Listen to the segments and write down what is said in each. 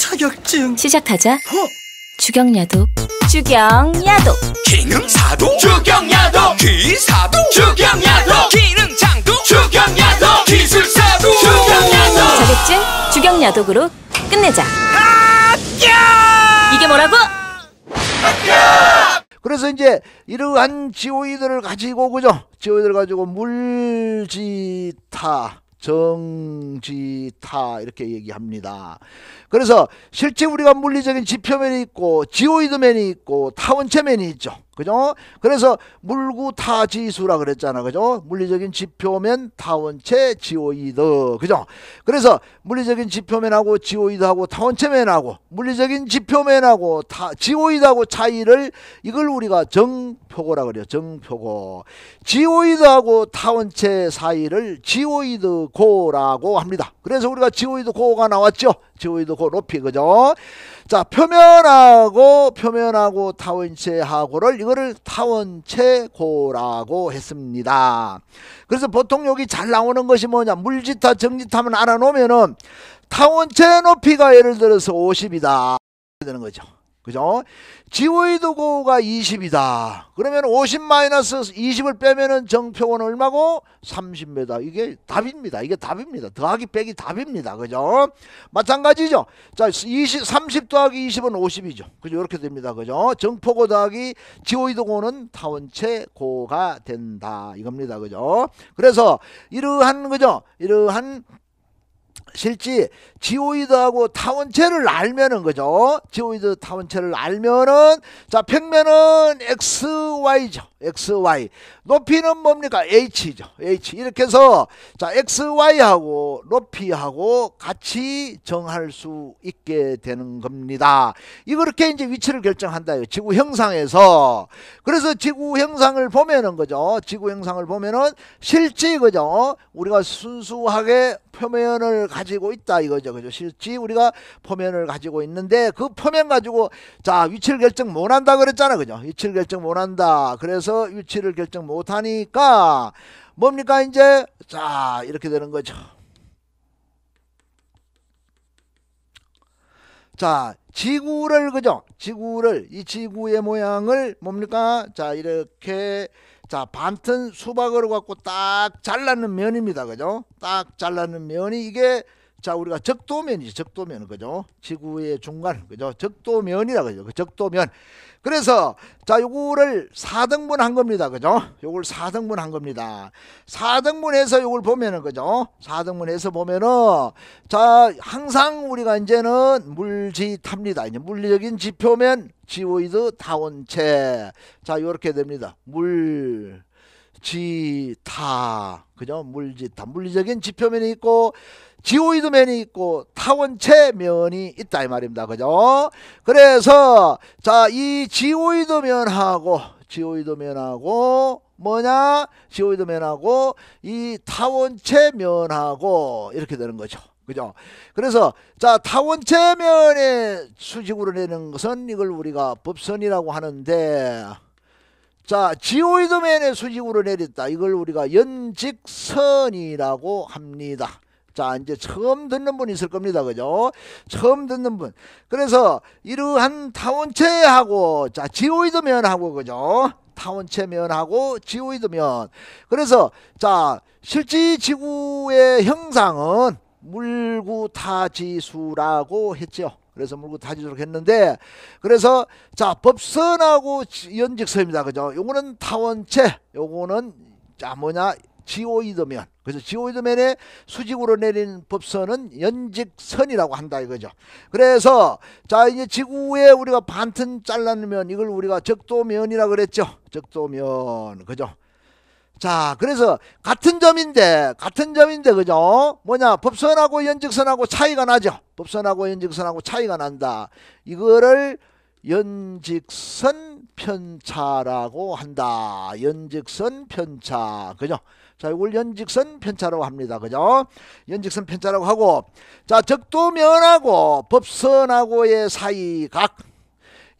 자격증 시작하자 허! 어? 주경야독 주경야독 기능사도 주경야독 기사도 주경야독 기능장도 주경야독 기술사도 주경야독 자격증 주경야독으로 끝내자 합격! 이게 뭐라고? 합격! 그래서 이제 이러한 지오이들을 가지고 그죠? 지오이들 가지고 물지타 정지타 이렇게 얘기합니다. 그래서 실제 우리가 물리적인 지표면이 있고 지오이드면이 있고 타원체면이 있죠. 그죠? 그래서 물구타지수라 그랬잖아. 그죠? 물리적인 지표면 타원체 지오이드. 그죠? 그래서 물리적인 지표면하고 지오이드하고 타원체면하고 물리적인 지표면하고 타, 지오이드하고 차이를 이걸 우리가 정표고라 그래요. 정표고. 지오이드하고 타원체 사이를 지오이드 고라고 합니다. 그래서 우리가 지오이드 고가 나왔죠. 지오이도 그 높이 그죠? 자 표면하고 표면하고 타원체하고를 이거를 타원체고라고 했습니다. 그래서 보통 여기 잘 나오는 것이 뭐냐 물지타 정지타면 알아놓으면은 타원체 높이가 예를 들어서 50이다 되는 거죠. 그죠? 지오이도고가 20이다. 그러면 50 마이너스 20을 빼면은 정표원 얼마고? 3 0다 이게 답입니다. 이게 답입니다. 더하기 빼기 답입니다. 그죠? 마찬가지죠. 자, 20, 30 더하기 20은 50이죠. 그죠? 이렇게 됩니다. 그죠? 정포고 더하기 지오이도고는 타원체 고가 된다. 이겁니다. 그죠? 그래서 이러한, 그죠? 이러한 실제 지오이드하고 타원체를 알면은 거죠 지오이드 타원체를 알면은 자 평면은 xy죠. xy. 높이는 뭡니까? h죠. h. 이렇게 해서 자 xy하고 높이하고 같이 정할 수 있게 되는 겁니다. 이렇게 이제 위치를 결정한다요. 지구 형상에서. 그래서 지구 형상을 보면은 거죠 지구 형상을 보면은 실제 그죠? 우리가 순수하게 표면을 가지고 있다 이거죠. 그죠? 실제 우리가 표면을 가지고 있는데 그 표면 가지고 자, 위치를 결정 못 한다 그랬잖아. 그죠? 위치를 결정 못 한다. 그래서 위치를 결정 못 하니까 뭡니까? 이제 자, 이렇게 되는 거죠. 자, 지구를 그죠? 지구를 이 지구의 모양을 뭡니까? 자, 이렇게 자 반튼 수박으로 갖고 딱 잘라는 면입니다 그죠 딱 잘라는 면이 이게 자 우리가 적도면이죠 적도면 그죠 지구의 중간 그죠 적도면이라 그죠 그 적도면 그래서 자 요거를 4등분 한 겁니다 그죠 요걸 4등분 한 겁니다 4등분해서 요걸 보면은 그죠 4등분해서 보면은 자 항상 우리가 이제는 물지탑니다 이제 물리적인 지표면 지오이드 타원체자 요렇게 됩니다 물 지타 그죠 물지타 물리적인 지표면이 있고 지오이드면이 있고 타원체 면이 있다 이 말입니다 그죠 그래서 자이 지오이드면하고 지오이드면하고 뭐냐 지오이드면하고 이 타원체 면하고 이렇게 되는 거죠 그죠? 그래서 자 타원체면의 수직으로 내는 것은 이걸 우리가 법선이라고 하는데 자, 지오이드맨의 수직으로 내렸다. 이걸 우리가 연직선이라고 합니다. 자, 이제 처음 듣는 분 있을 겁니다. 그죠? 처음 듣는 분. 그래서 이러한 타원체하고 자, 지오이드면하고 그죠? 타원체면하고 지오이드면. 그래서 자, 실제 지구의 형상은 물구타지수라고 했죠. 그래서 물고 다지도록 했는데 그래서 자 법선하고 연직선입니다. 그죠? 요거는 타원체, 요거는 자 뭐냐 지오이드면. 그래서 지오이드면의 수직으로 내린 법선은 연직선이라고 한다 이거죠. 그래서 자 이제 지구에 우리가 반튼 잘라내면 이걸 우리가 적도면이라 고 그랬죠. 적도면 그죠? 자, 그래서 같은 점인데, 같은 점인데, 그죠? 뭐냐, 법선하고 연직선하고 차이가 나죠? 법선하고 연직선하고 차이가 난다. 이거를 연직선 편차라고 한다. 연직선 편차. 그죠? 자, 이걸 연직선 편차라고 합니다. 그죠? 연직선 편차라고 하고, 자, 적도면하고 법선하고의 사이 각,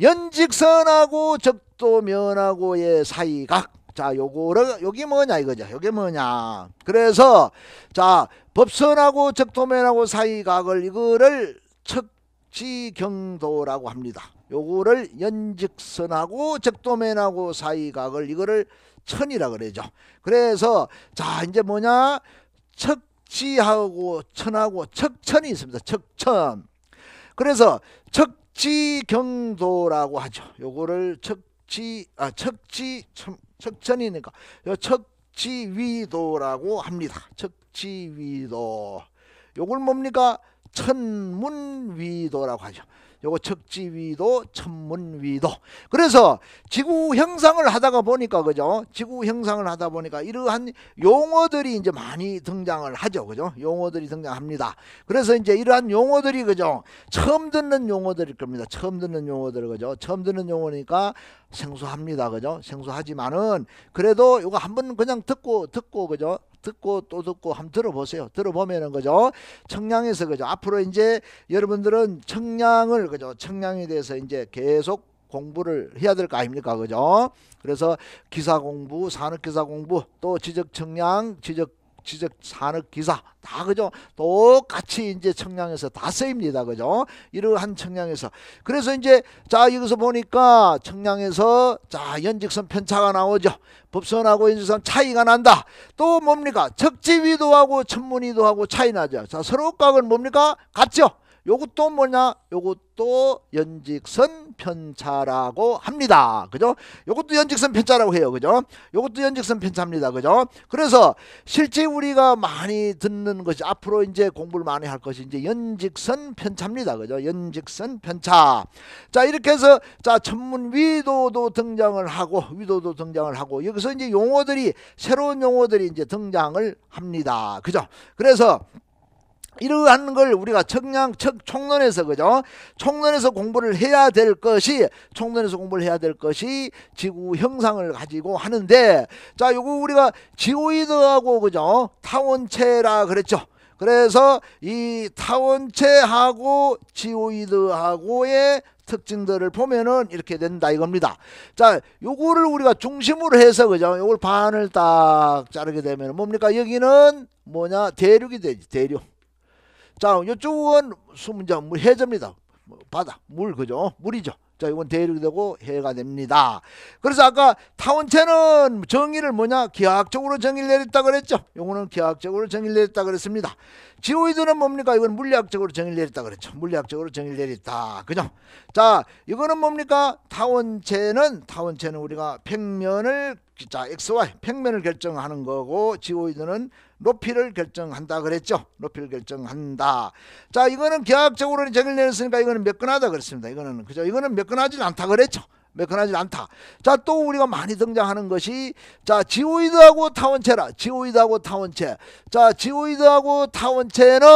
연직선하고 적도면하고의 사이 각, 자, 요거를 여기 뭐냐 이거죠. 이게 뭐냐. 그래서 자, 법선하고 적도면하고 사이 각을 이거를 척지경도라고 합니다. 요거를 연직선하고 적도면하고 사이 각을 이거를 천이라 고 그러죠. 그래서 자, 이제 뭐냐? 척지하고 천하고 척천이 있습니다. 척천. 그래서 척지경도라고 하죠. 요거를 척지 아 척지 천, 척천이니까 척지위도라고 합니다. 척지위도. 요걸 뭡니까? 천문위도라고 하죠. 요거 척지위도 천문위도 그래서 지구 형상을 하다가 보니까 그죠 지구 형상을 하다 보니까 이러한 용어들이 이제 많이 등장을 하죠 그죠 용어들이 등장합니다 그래서 이제 이러한 용어들이 그죠 처음 듣는 용어들일 겁니다 처음 듣는 용어들 그죠 처음 듣는 용어니까 생소합니다 그죠 생소하지만은 그래도 요거 한번 그냥 듣고 듣고 그죠 듣고 또 듣고 한번 들어보세요. 들어보면은 그죠? 청량에서 그죠? 앞으로 이제 여러분들은 청량을 그죠? 청량에 대해서 이제 계속 공부를 해야 될 거 아닙니까? 그죠? 그래서 기사 공부, 산업 기사 공부, 또 지적 청량, 지적 지적 산업 기사 다 그죠? 똑같이 이제 청량에서 다 쓰입니다. 그죠? 이러한 청량에서 그래서 이제 자 여기서 보니까 청량에서 자 연직선 편차가 나오죠. 법선하고 연직선 차이가 난다. 또 뭡니까? 적지위도하고 천문위도하고 차이 나죠. 자 서로 각은 뭡니까? 같죠? 요것도 뭐냐? 요것도 연직선 편차라고 합니다. 그죠? 요것도 연직선 편차라고 해요. 그죠? 요것도 연직선 편차입니다. 그죠? 그래서 실제 우리가 많이 듣는 것이 앞으로 이제 공부를 많이 할 것이 이제 연직선 편차입니다. 그죠? 연직선 편차. 자, 이렇게 해서 자, 천문 위도도 등장을 하고 위도도 등장을 하고 여기서 이제 용어들이 새로운 용어들이 이제 등장을 합니다. 그죠? 그래서 이러한 걸 우리가 청량 청, 총론에서 그죠 청론에서 공부를 해야 될 것이 청론에서 공부를 해야 될 것이 지구 형상을 가지고 하는데 자 요거 우리가 지오이드하고 그죠 타원체라 그랬죠 그래서 이 타원체하고 지오이드하고의 특징들을 보면은 이렇게 된다 이겁니다. 자, 요거를 우리가 중심으로 해서 그죠? 요걸 반을 딱 자르게 되면 뭡니까? 여기는 뭐냐? 대륙이 되지. 대륙. 자, 이쪽은 수문자 물 해저입니다. 뭐, 바다, 물 그죠? 물이죠. 자, 이건 대륙이 되고 해가 됩니다. 그래서 아까 타원체는 정의를 뭐냐? 기하학적으로 정의를 내렸다 그랬죠. 요거는 기하학적으로 정의를 내렸다 그랬습니다. 지오이드는 뭡니까? 이건 물리학적으로 정의를 내렸다 그랬죠. 물리학적으로 정의를 내렸다. 그죠? 자, 이거는 뭡니까? 타원체는 타원체는 우리가 평면을 자 xy 평면을 결정하는 거고 지오이드는 높이를 결정한다 그랬죠 높이를 결정한다 자 이거는 기하학적으로는 정의를 내렸으니까 이거는 매끈하다 그랬습니다 이거는 그죠 이거는 매끈하지 않다 그랬죠 매끈하지 않다 자또 우리가 많이 등장하는 것이 자 지오이드하고 타원체라 지오이드하고 타원체 자 지오이드하고 타원체는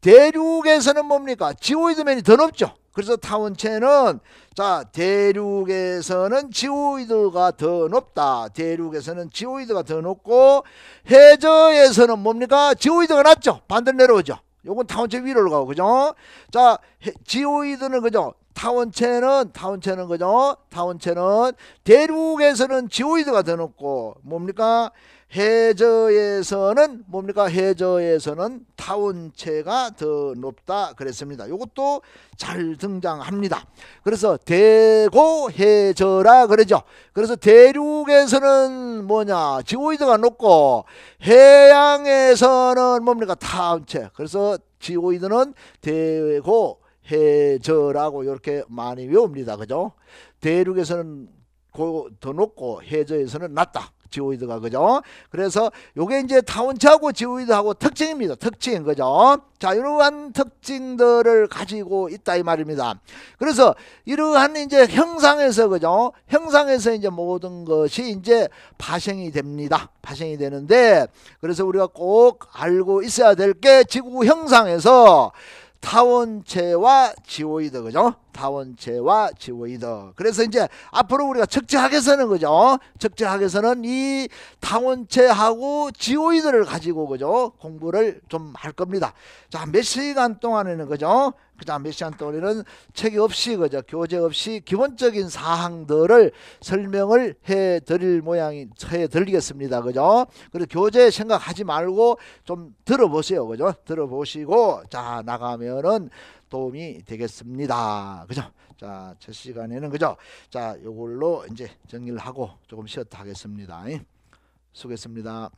대륙에서는 뭡니까 지오이드면이 더 높죠 그래서 타운체는자 대륙에서는 지오이드가 더 높다. 대륙에서는 지오이드가 더 높고 해저에서는 뭡니까? 지오이드가 낮죠. 반대로 내려오죠. 요건 타운체 위로 올라가고 그죠? 자 지오이드는 그죠? 타원체는 타원체는 그죠? 타원체는 대륙에서는 지오이드가 더 높고 뭡니까? 해저에서는 뭡니까? 해저에서는 타원체가 더 높다 그랬습니다. 이것도 잘 등장합니다. 그래서 대고 해저라 그러죠. 그래서 대륙에서는 뭐냐? 지오이드가 높고 해양에서는 뭡니까? 타원체. 그래서 지오이드는 대고 해저라고 이렇게 많이 외웁니다. 그죠? 대륙에서는 고, 더 높고 해저에서는 낮다. 지오이드가 그죠? 그래서 요게 이제 타운치하고 지오이드하고 특징입니다. 특징 그죠? 자 이러한 특징들을 가지고 있다 이 말입니다. 그래서 이러한 이제 형상에서 그죠? 형상에서 이제 모든 것이 이제 파생이 됩니다. 파생이 되는데 그래서 우리가 꼭 알고 있어야 될 게 지구 형상에서 타원체와 지오이드 그죠? 타원체와 지오이드 그래서 이제 앞으로 우리가 적재하게 서는 거죠. 적재하게 서는 이 타원체하고 지오이드를 가지고 그죠? 공부를 좀 할 겁니다. 자, 몇 시간 동안에는 그죠? 그다음 메시안 또리는 책이 없이 그저 교재 없이 기본적인 사항들을 설명을 해 드릴 모양이 해 드리겠습니다. 그죠? 그리고 교재 생각하지 말고 좀 들어보세요. 그죠? 들어보시고 자 나가면은 도움이 되겠습니다. 그죠? 자, 첫 시간에는 그죠? 자, 요걸로 이제 정리를 하고 조금 쉬었다 하겠습니다. 예? 수고했습니다.